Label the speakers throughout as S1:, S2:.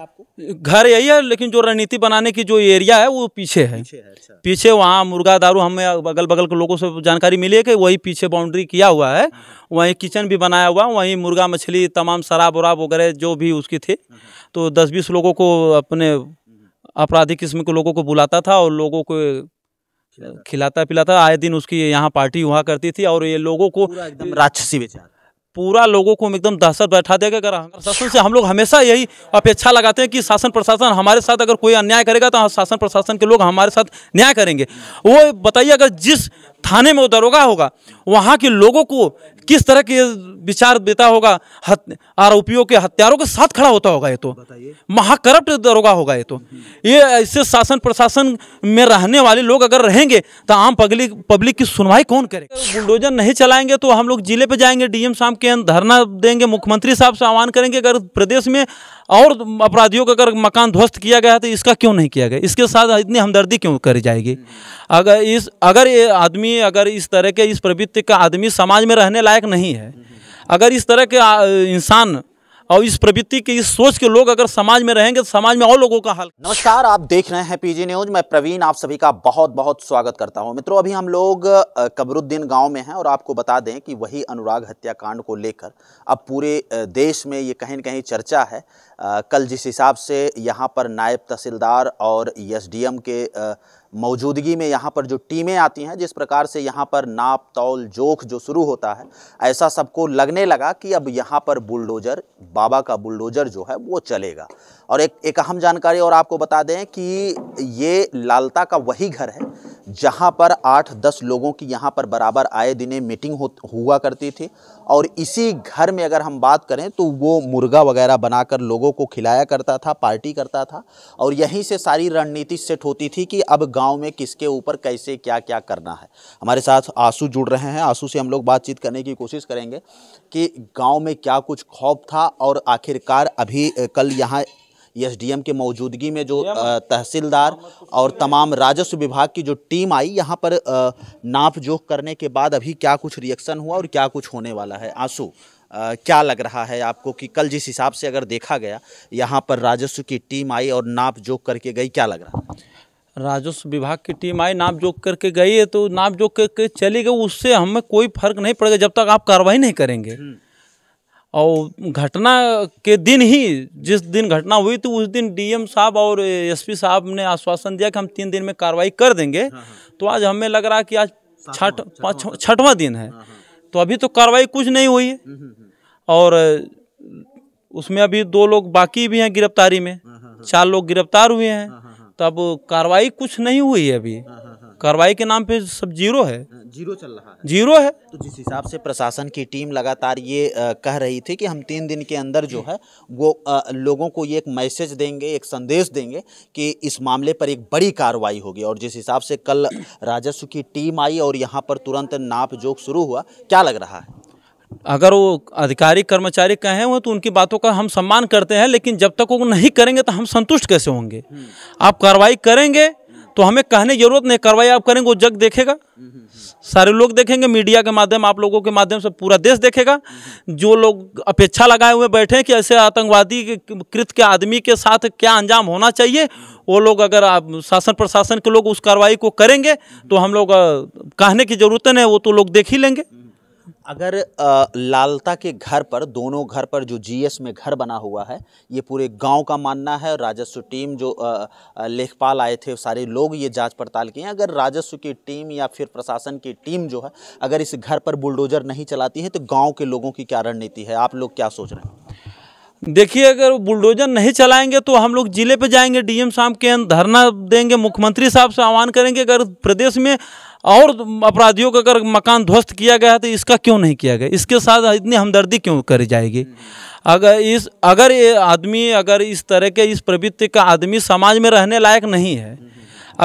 S1: आपको घर यही है लेकिन जो रणनीति बनाने की जो एरिया है वो पीछे है पीछे, है, अच्छा। पीछे वहाँ मुर्गा दारू हमें अगल बगल के लोगों से जानकारी मिली है कि वही पीछे बाउंड्री किया हुआ है हाँ। वहीं किचन भी बनाया हुआ वहीं मुर्गा मछली तमाम शराब वराब वगैरह जो भी उसकी थी हाँ। तो दस बीस लोगों को अपने हम्म। आपराधिक किस्म के लोगों को बुलाता था और लोगों को खिलाता पिलाता आए दिन उसकी यहाँ पार्टी हुआ करती थी और ये लोगों को राक्षसी बेचारा पूरा लोगों को हम एकदम दहशत बैठा देगा अगर शासन से हम लोग हमेशा यही अपेक्षा लगाते हैं कि शासन प्रशासन हमारे साथ अगर कोई अन्याय करेगा तो हाँ, शासन प्रशासन के लोग हमारे साथ न्याय करेंगे वो बताइए अगर जिस थाने में वो दरोगा होगा वहाँ के लोगों को किस तरह की विचार देता होगा आरोपियों के हत्यारों के साथ खड़ा होता होगा ये तो महाकरप्ट दरोगा होगा ये तो ये इससे शासन प्रशासन में रहने वाले लोग अगर रहेंगे तो आम पब्लिक पब्लिक की सुनवाई कौन करे बुलडोजर नहीं चलाएंगे तो हम लोग जिले पे जाएंगे डीएम साहब के धरना देंगे मुख्यमंत्री साहब से आह्वान करेंगे अगर प्रदेश में और अपराधियों का अगर मकान ध्वस्त किया गया तो इसका क्यों नहीं किया गया इसके साथ इतनी हमदर्दी क्यों करी जाएगी अगर इस अगर ये आदमी अगर इस तरह के इस प्रवृत्ति का आदमी समाज में रहने लायक नहीं है अगर इस तरह के इंसान और इस प्रवृत्ति के इस सोच के लोग अगर समाज में रहेंगे तो समाज में और लोगों का हाल
S2: नमस्कार आप देख रहे हैं पीजी न्यूज मैं प्रवीण आप सभी का बहुत बहुत स्वागत करता हूं मित्रों अभी हम लोग कबरुद्दीन गांव में हैं और आपको बता दें कि वही अनुराग हत्याकांड को लेकर अब पूरे देश में ये कहीं ना कहीं चर्चा है कल जिस हिसाब से यहाँ पर नायब तहसीलदार और एस के मौजूदगी में यहाँ पर जो टीमें आती हैं जिस प्रकार से यहाँ पर नाप तौल जोख जो शुरू होता है ऐसा सबको लगने लगा कि अब यहाँ पर बुलडोज़र बाबा का बुलडोज़र जो है वो चलेगा और एक एक अहम जानकारी और आपको बता दें कि ये लालता का वही घर है जहाँ पर आठ दस लोगों की यहाँ पर बराबर आए दिने मीटिंग हो हुआ करती थी और इसी घर में अगर हम बात करें तो वो मुर्गा वगैरह बनाकर लोगों को खिलाया करता था पार्टी करता था और यहीं से सारी रणनीति सेट होती थी कि अब गांव में किसके ऊपर कैसे क्या क्या करना है हमारे साथ आंसू जुड़ रहे हैं आंसू से हम लोग बातचीत करने की कोशिश करेंगे कि गाँव में क्या कुछ खौफ था और आखिरकार अभी कल यहाँ एसडीएम के मौजूदगी में जो तहसीलदार और तमाम राजस्व विभाग की जो टीम आई यहाँ पर नाप जोख करने के बाद अभी क्या कुछ रिएक्शन हुआ और क्या कुछ होने वाला है आंसू क्या लग रहा है आपको कि कल जिस हिसाब से अगर देखा गया यहाँ पर राजस्व की टीम आई और नाप जोख करके गई क्या लग रहा है
S1: राजस्व विभाग की टीम आई नाप जोक करके गई है तो नाप जोक करके चली गई उससे हमें कोई फर्क नहीं पड़ेगा जब तक आप कार्रवाई नहीं करेंगे हम्म। और घटना के दिन ही जिस दिन घटना हुई तो उस दिन डीएम साहब और एसपी साहब ने आश्वासन दिया कि हम तीन दिन में कार्रवाई कर देंगे हाँ, हाँ। तो आज हमें लग रहा कि आज छठ छठवां दिन है हाँ, तो अभी तो कार्रवाई कुछ नहीं हुई है हम्म, हम्म, हम्म। और उसमें अभी दो लोग बाकी भी हैं गिरफ्तारी में चार लोग गिरफ्तार हुए हैं तब तो कार्रवाई कुछ नहीं हुई है अभी कार्रवाई के नाम पे सब जीरो है हाँ, जीरो चल रहा है जीरो है तो जिस हिसाब से प्रशासन की टीम
S2: लगातार ये आ, कह रही थी कि हम तीन दिन के अंदर जो है वो आ, लोगों को ये एक मैसेज देंगे एक संदेश देंगे कि इस मामले पर एक बड़ी कार्रवाई होगी और जिस हिसाब से कल राजस्व की टीम आई और यहाँ पर तुरंत नाप जोक शुरू हुआ क्या लग रहा है
S1: अगर वो अधिकारी कर्मचारी कहे हुए तो उनकी बातों का हम सम्मान करते हैं लेकिन जब तक वो नहीं करेंगे तो हम संतुष्ट कैसे होंगे हम्म। आप कार्रवाई करेंगे तो हमें कहने की जरूरत नहीं कार्रवाई आप करेंगे वो जग देखेगा सारे लोग देखेंगे मीडिया के माध्यम आप लोगों के माध्यम से पूरा देश देखेगा जो लोग अपेक्षा लगाए हुए बैठे हैं कि ऐसे आतंकवादी कृत के आदमी के साथ क्या अंजाम होना चाहिए वो लोग अगर आप शासन प्रशासन के लोग उस कार्रवाई को करेंगे तो हम लोग कहने की जरूरत नहीं वो तो लोग देख ही लेंगे
S2: अगर लालता के घर पर दोनों घर पर जो जीएस में घर बना हुआ है ये पूरे गांव का मानना है राजस्व टीम जो लेखपाल आए थे सारे लोग ये जांच पड़ताल किए अगर राजस्व की टीम या फिर प्रशासन की टीम जो है अगर इस घर पर बुलडोजर नहीं चलाती है तो गांव के लोगों की क्या रणनीति है
S1: आप लोग क्या सोच रहे हैं देखिए अगर बुलडोजर नहीं चलाएंगे तो हम लोग जिले पर जाएंगे डी साहब के धरना देंगे मुख्यमंत्री साहब से आह्वान करेंगे अगर प्रदेश में और अपराधियों का अगर मकान ध्वस्त किया गया तो इसका क्यों नहीं किया गया इसके साथ इतनी हमदर्दी क्यों करी जाएगी अगर इस अगर ये आदमी अगर इस तरह के इस प्रवृत्ति का आदमी समाज में रहने लायक नहीं है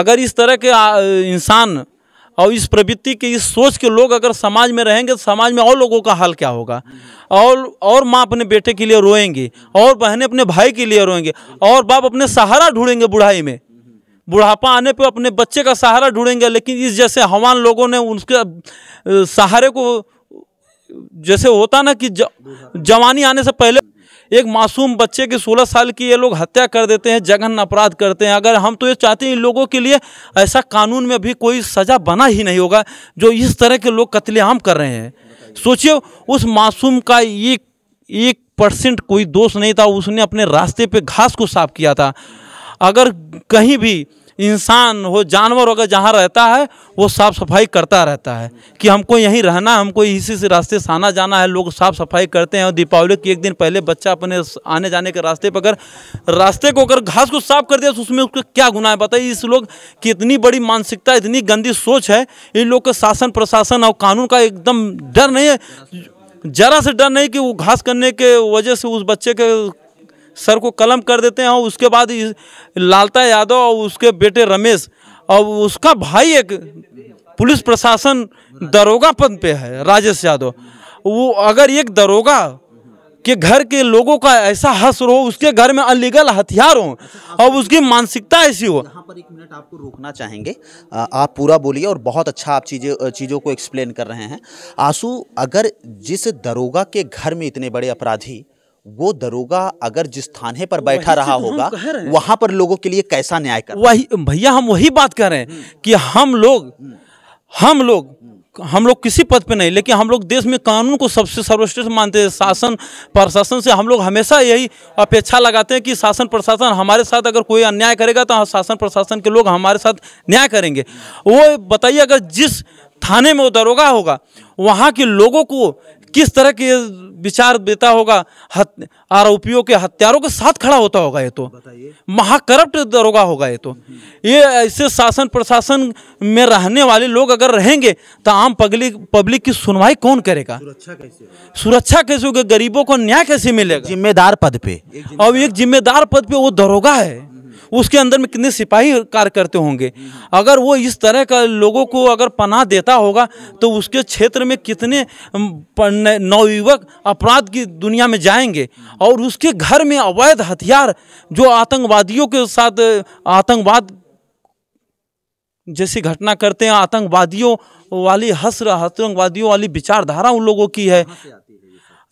S1: अगर इस तरह के इंसान और इस प्रवृत्ति के इस सोच के लोग अगर समाज में रहेंगे तो समाज में और लोगों का हाल क्या होगा और और माँ अपने बेटे के लिए रोएंगे और बहनें अपने भाई के लिए रोएंगे और बाप अपने सहारा ढूंढेंगे बुढ़ाई में बुढ़ापा आने पर अपने बच्चे का सहारा ढूंढेंगे लेकिन इस जैसे हवान लोगों ने उनके सहारे को जैसे होता ना कि जवानी आने से पहले एक मासूम बच्चे की 16 साल की ये लोग हत्या कर देते हैं जघन अपराध करते हैं अगर हम तो ये चाहते हैं इन लोगों के लिए ऐसा कानून में भी कोई सज़ा बना ही नहीं होगा जो इस तरह के लोग कत्लेआम कर रहे हैं सोचिए उस मासूम का एक एक परसेंट कोई दोष नहीं था उसने अपने रास्ते पे घास को साफ किया था अगर कहीं भी इंसान हो जानवर अगर जहाँ रहता है वो साफ़ सफाई करता रहता है कि हमको यहीं रहना है हमको इसी से रास्ते से आना जाना है लोग साफ़ सफाई करते हैं और दीपावली के एक दिन पहले बच्चा अपने आने जाने के रास्ते पर अगर रास्ते को अगर घास को साफ कर दिया तो उसमें उसका क्या गुना है बताइए इस लोग की इतनी बड़ी मानसिकता इतनी गंदी सोच है इन लोग का शासन प्रशासन और कानून का एकदम डर नहीं है ज़रा से डर नहीं कि वो घास करने के वजह से उस बच्चे के सर को कलम कर देते हैं और उसके बाद लालता यादव और उसके बेटे रमेश और उसका भाई एक पुलिस प्रशासन दरोगा पद पे है राजेश यादव वो अगर एक दरोगा के घर के लोगों का ऐसा हसर हो उसके घर में अलीगल हथियार हो और उसकी मानसिकता ऐसी हो यहाँ पर एक
S2: मिनट आपको रोकना चाहेंगे आ, आप पूरा बोलिए और बहुत अच्छा आप चीज़ें चीज़ों को एक्सप्लेन कर रहे हैं आंसू अगर जिस दरोगा के घर में इतने बड़े अपराधी वो दरोगा अगर जिस थाने पर बैठा रहा होगा
S1: वहां पर लोगों के लिए कैसा न्याय कर वही भैया हम वही बात कर रहे हैं हम्म। कि हम लोग हम लोग हम लोग किसी पद पे नहीं लेकिन हम लोग देश में कानून को सबसे सर्वश्रेष्ठ मानते हैं शासन प्रशासन से हम लोग हमेशा यही अपेक्षा लगाते हैं कि शासन प्रशासन हमारे साथ अगर कोई अन्याय करेगा तो शासन प्रशासन के लोग हमारे साथ न्याय करेंगे वो बताइए अगर जिस थाने में वो दरोगा होगा वहाँ के लोगों को किस तरह के विचार देता होगा आरोपियों के हत्यारों के साथ खड़ा होता होगा ये तो महाकरप्ट दरोगा होगा ये तो ये ऐसे शासन प्रशासन में रहने वाले लोग अगर रहेंगे तो आम पब्लिक पब्लिक की सुनवाई कौन करेगा सुरक्षा कैसे सुरक्षा कैसे होगी गरीबों को न्याय कैसे मिलेगा जिम्मेदार पद पे और एक जिम्मेदार पद पे वो दरोगा है उसके अंदर में कितने सिपाही कार्य करते होंगे अगर वो इस तरह का लोगों को अगर पनाह देता होगा तो उसके क्षेत्र में कितने नवयुवक अपराध की दुनिया में जाएंगे और उसके घर में अवैध हथियार जो आतंकवादियों के साथ आतंकवाद जैसी घटना करते हैं आतंकवादियों वाली हस्र आतंकवादियों वाली विचारधारा उन लोगों की है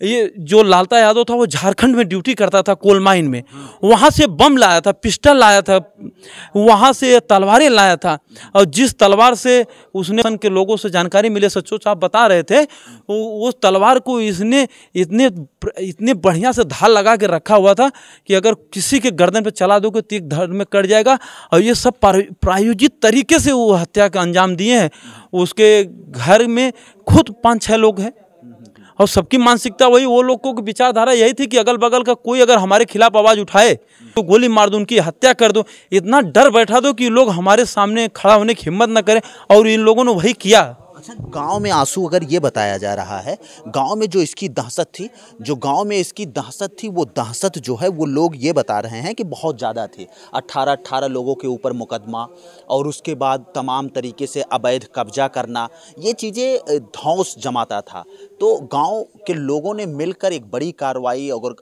S1: ये जो लालता यादव था वो झारखंड में ड्यूटी करता था कोल माइन में वहाँ से बम लाया था पिस्टल लाया था वहाँ से तलवारें लाया था और जिस तलवार से उसने के लोगों से जानकारी मिले सचो आप बता रहे थे उस तलवार को इसने इतने इतने बढ़िया से धार लगा के रखा हुआ था कि अगर किसी के गर्दन पर चला दोगे तो एक में कट जाएगा और ये सब प्रायोजित तरीके से वो हत्या का अंजाम दिए हैं उसके घर में खुद पाँच छः लोग हैं और सबकी मानसिकता वही वो लोग को विचारधारा यही थी कि अगल बगल का कोई अगर हमारे खिलाफ आवाज़ उठाए तो गोली मार दो उनकी हत्या कर दो इतना डर बैठा दो कि लोग हमारे सामने खड़ा होने की हिम्मत न करें और इन लोगों ने वही किया
S2: अच्छा गांव में आंसू अगर ये बताया जा रहा है गांव में जो इसकी दहशत थी जो गांव में इसकी दहशत थी वो दहशत जो है वो लोग ये बता रहे हैं कि बहुत ज़्यादा थी 18 18 लोगों के ऊपर मुकदमा और उसके बाद तमाम तरीके से अवैध कब्जा करना ये चीज़ें धौस जमाता था तो गांव के लोगों ने मिलकर एक बड़ी कार्रवाई अगर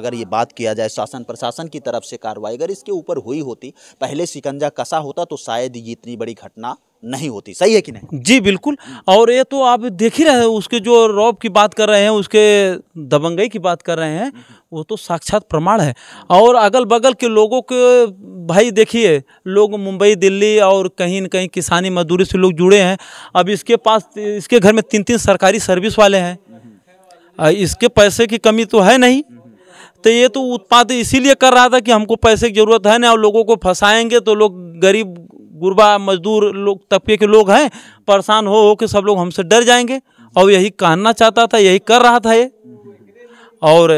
S2: अगर ये बात किया जाए शासन प्रशासन की तरफ से कार्रवाई अगर इसके ऊपर हुई होती पहले शिकंजा कसा होता तो शायद ये इतनी बड़ी घटना नहीं होती
S1: सही है कि नहीं जी बिल्कुल और ये तो आप देख ही रहे हैं उसके जो रौब की बात कर रहे हैं उसके दबंगई की बात कर रहे हैं वो तो साक्षात प्रमाण है और अगल बगल के लोगों के भाई देखिए लोग मुंबई दिल्ली और कहीं न कहीं किसानी मजदूरी से लोग जुड़े हैं अब इसके पास इसके घर में तीन तीन सरकारी सर्विस वाले हैं इसके पैसे की कमी तो है नहीं तो ये तो उत्पाद इसीलिए कर रहा था कि हमको पैसे की ज़रूरत है ना और लोगों को फंसाएंगे तो लोग गरीब गुरबा मजदूर लोग तबके के लोग हैं परेशान हो हो के सब लोग हमसे डर जाएंगे और यही कहना चाहता था यही कर रहा था ये और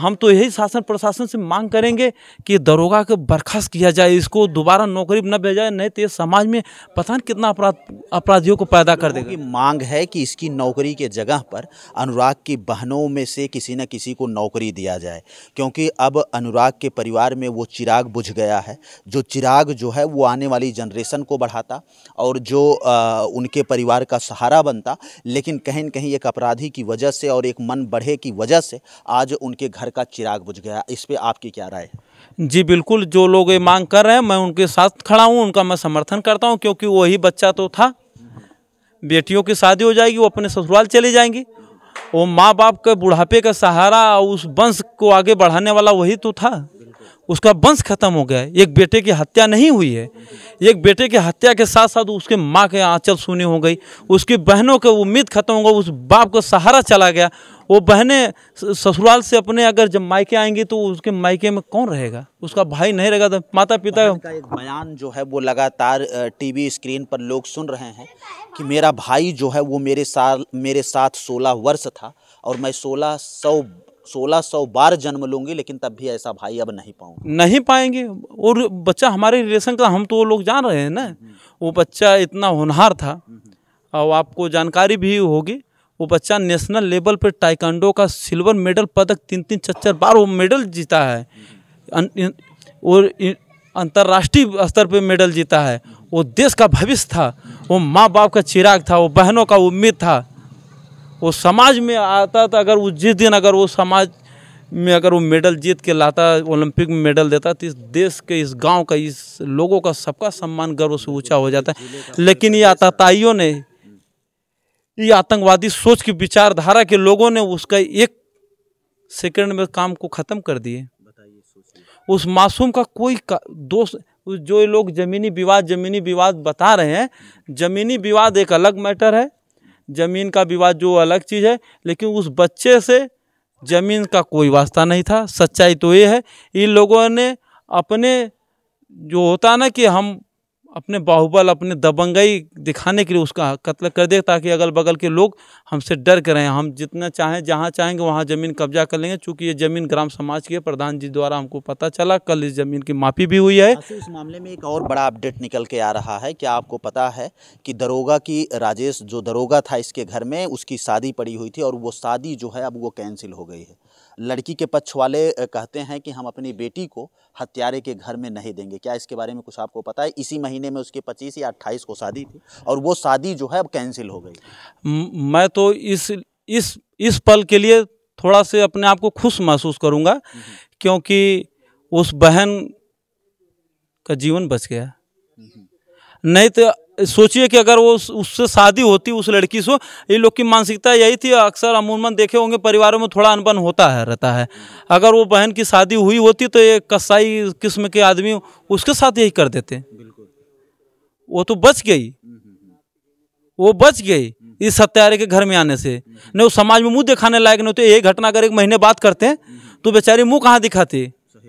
S1: हम तो यही शासन प्रशासन से मांग करेंगे कि दरोगा को बर्खास्त किया जाए इसको दोबारा नौकरी न भेजा नहीं तो ये समाज में पता नहीं कितना अपराध अपराधियों को पैदा कर देगा मांग है कि इसकी नौकरी के जगह पर अनुराग की
S2: बहनों में से किसी न किसी को नौकरी दिया जाए क्योंकि अब अनुराग के परिवार में वो चिराग बुझ गया है जो चिराग जो है वो आने वाली जनरेशन को बढ़ाता और जो आ, उनके परिवार का सहारा बनता लेकिन कहीं न कहीं एक अपराधी की वजह से और एक मन बढ़े की वजह से आज उनके घर घर का चिराग बुझ गया इस पर आपकी क्या राय
S1: जी बिल्कुल जो लोग ये मांग कर रहे हैं मैं उनके साथ खड़ा हूँ उनका मैं समर्थन करता हूँ क्योंकि वही बच्चा तो था बेटियों की शादी हो जाएगी वो अपने ससुराल चले जाएंगी वो माँ बाप के बुढ़ापे का सहारा उस वंश को आगे बढ़ाने वाला वही तो था उसका वंश खत्म हो गया है एक बेटे की हत्या नहीं हुई है एक बेटे की हत्या के साथ साथ उसके माँ के आंचल सुनी हो गई उसकी बहनों के उम्मीद खत्म हो गई उस बाप का सहारा चला गया वो बहनें ससुराल से अपने अगर जब मायके आएंगी तो उसके मायके में कौन रहेगा उसका भाई नहीं रहेगा तो माता पिता
S2: का एक बयान जो है वो लगातार टीवी स्क्रीन पर लोग सुन रहे हैं कि मेरा भाई जो है वो मेरे साल मेरे साथ सोलह वर्ष था और मैं सोलह सौ सोलह सौ बार जन्म लूंगी लेकिन तब भी ऐसा भाई अब नहीं
S1: पाऊँ नहीं पाएंगे और बच्चा हमारे रिलेशन का हम तो लोग जान रहे हैं ना हम्म, हम्म। वो बच्चा इतना होनहार था और हम्म, आपको जानकारी भी होगी वो बच्चा नेशनल लेवल पर टाइकांडो का सिल्वर मेडल पदक तीन तीन चार चार बार वो मेडल जीता है और अंतर्राष्ट्रीय स्तर पर मेडल जीता है वो देश का भविष्य था वो माँ बाप का चिराग था वो बहनों का उम्मीद था वो समाज में आता तो अगर वो जिस दिन अगर वो समाज में अगर वो मेडल जीत के लाता ओलंपिक में मेडल देता तो इस देश के इस गांव का इस लोगों का सबका सम्मान गर्व से ऊँचा हो जाता है लेकिन ये आताइयों ने ये आतंकवादी सोच की विचारधारा के लोगों ने उसका एक सेकेंड में काम को ख़त्म कर दिए उस मासूम का कोई का, दोष जो लोग ज़मीनी विवाद ज़मीनी विवाद बता रहे हैं ज़मीनी विवाद एक अलग मैटर है ज़मीन का विवाद जो अलग चीज़ है लेकिन उस बच्चे से ज़मीन का कोई वास्ता नहीं था सच्चाई तो ये है इन लोगों ने अपने जो होता ना कि हम अपने बाहुबल अपने दबंगई दिखाने के लिए उसका कत्ल कर दे ताकि अगल बगल के लोग हमसे डर के रहें हम जितना चाहें जहाँ चाहेंगे वहाँ ज़मीन कब्जा कर लेंगे चूँकि ये ज़मीन ग्राम समाज की है प्रधान जी द्वारा हमको पता चला कल इस ज़मीन की माफ़ी भी हुई है अच्छा,
S2: इस मामले में एक और बड़ा अपडेट निकल के आ रहा है क्या आपको पता है कि दरोगा की राजेश जो दरोगा था इसके घर में उसकी शादी पड़ी हुई थी और वो शादी जो है अब वो कैंसिल हो गई है लड़की के पक्ष वाले कहते हैं कि हम अपनी बेटी को हत्यारे के घर में नहीं देंगे क्या इसके बारे में कुछ आपको पता है इसी महीने में उसकी पच्चीस या अट्ठाईस को शादी थी और वो शादी जो है अब कैंसिल हो
S1: गई मैं तो इस इस इस पल के लिए थोड़ा से अपने आप को खुश महसूस करूँगा हम्म। क्योंकि उस बहन का जीवन बच गया हम्म। नहीं तो सोचिए कि अगर वो उससे शादी होती उस लड़की से ये लोग की मानसिकता यही थी अक्सर अमूमन देखे होंगे परिवारों में थोड़ा अनबन होता है रहता है अगर वो बहन की शादी हुई होती तो ये कसाई किस्म के आदमी उसके साथ यही कर देते वो तो बच गई वो बच गई इस हत्यारे के घर में आने से नहीं वो समाज में मुंह दिखाने लायक नहीं होते तो यही घटना अगर एक महीने बात करते हैं तो बेचारी मुंह कहाँ दिखाती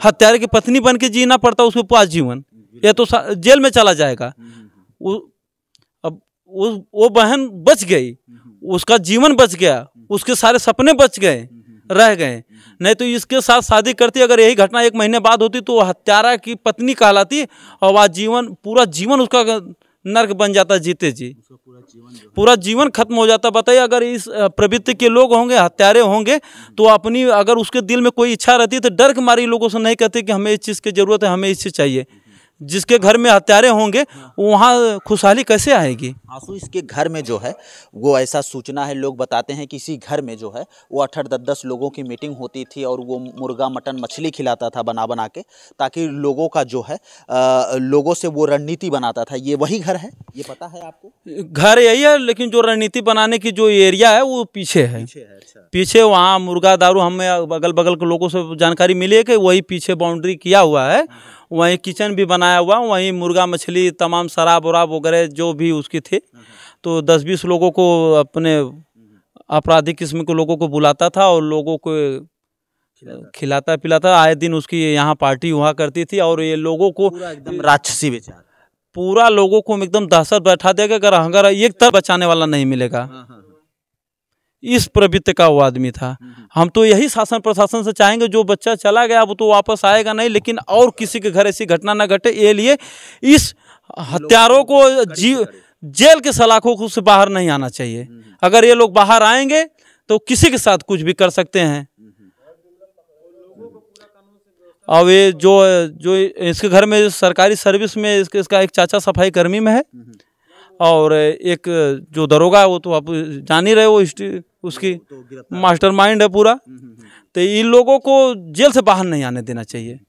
S1: हत्यारे की पत्नी बन के जीना पड़ता उसके पास जीवन ये तो जेल में चला जाएगा हम्म। वो बहन बच गई हम्म। उसका जीवन बच गया हम्म। उसके सारे सपने बच गए हम्म, रह गए नहीं तो इसके साथ शादी करती अगर यही घटना एक महीने बाद होती तो हत्यारा की पत्नी कहलाती और वह जीवन पूरा जीवन उसका नर्क बन जाता जीते जी पूरा जीवन, पूरा जीवन खत्म हो जाता बताइए अगर इस प्रवृत्ति के लोग होंगे हत्यारे होंगे तो अपनी अगर उसके दिल में कोई इच्छा रहती है तो डर के मारे लोगों से नहीं कहते कि हमें इस चीज़ की ज़रूरत है हमें इससे चाहिए जिसके घर में हत्यारे होंगे वहाँ खुशहाली कैसे आएगी
S2: आंसू इसके घर में जो है वो ऐसा सूचना है लोग बताते हैं कि इसी घर में जो है वो अठ दस दस लोगों की मीटिंग होती थी और वो मुर्गा मटन मछली खिलाता था बना बना के ताकि लोगों का जो है आ, लोगों से वो रणनीति बनाता था ये वही घर है
S1: ये पता है आपको घर यही है लेकिन जो रणनीति बनाने की जो एरिया है वो पीछे है पीछे, अच्छा। पीछे वहाँ मुर्गा दारू हमें अगल बगल के लोगों से जानकारी मिली है कि वही पीछे बाउंड्री किया हुआ है वहीं किचन भी बनाया हुआ वहीं मुर्गा मछली तमाम शराब वराब वगैरह जो भी उसकी थी तो दस बीस लोगों को अपने आपराधिक किस्म के लोगों को बुलाता था और लोगों को खिलाता, खिलाता पिलाता आए दिन उसकी यहाँ पार्टी हुआ करती थी और ये लोगों को एकदम राक्षसी बेचारा पूरा लोगों को एकदम दहशत बैठा देगा अगर अगर एक तरफ बचाने वाला नहीं मिलेगा हाँ, हाँ। इस प्रवृत्ति का वो आदमी था हम्म, हम्म। हम तो यही शासन प्रशासन से चाहेंगे जो बच्चा चला गया वो तो वापस आएगा नहीं लेकिन और किसी के घर ऐसी घटना ना घटे ये लिए इस हत्यारों को जीव जेल के सलाखों को से बाहर नहीं आना चाहिए हम्म, अगर ये लोग बाहर आएंगे तो किसी के साथ कुछ भी कर सकते हैं और ये जो जो इसके घर में सरकारी सर्विस में इसके इसका एक चाचा सफाई कर्मी में है और एक जो दरोगा है वो तो आप जान ही रहे हो हिस्ट्री उसकी तो मास्टरमाइंड है पूरा हम्म, हम्म, हम्म। तो इन लोगों को जेल से बाहर नहीं आने देना चाहिए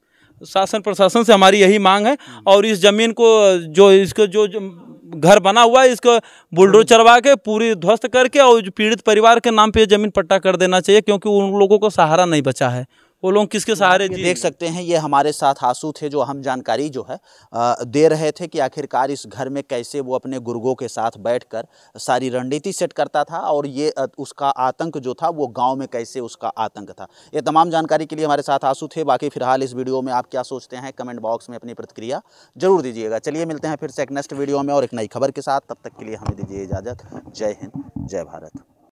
S1: शासन प्रशासन से हमारी यही मांग है और इस ज़मीन को जो इसको जो, घर बना हुआ है इसको बुलडो चरवा के पूरी ध्वस्त करके और पीड़ित परिवार के नाम पे जमीन पट्टा कर देना चाहिए क्योंकि उन लोगों को सहारा नहीं बचा है वो लोग किसके सहारे देख
S2: सकते हैं ये हमारे साथ आंसू थे जो हम जानकारी जो है दे रहे थे कि आखिरकार इस घर में कैसे वो अपने गुर्गों के साथ बैठकर सारी रणनीति सेट करता था और ये उसका आतंक जो था वो गाँव में कैसे उसका आतंक था ये तमाम जानकारी के लिए हमारे साथ आंसू थे बाकी फिलहाल इस वीडियो में आप क्या सोचते हैं कमेंट बॉक्स में अपनी प्रतिक्रिया जरूर दीजिएगा चलिए मिलते हैं फिर से एक नेक्स्ट वीडियो में और एक नई खबर के साथ तब तक के लिए
S1: हमें दीजिए इजाज़त जय हिंद जय भारत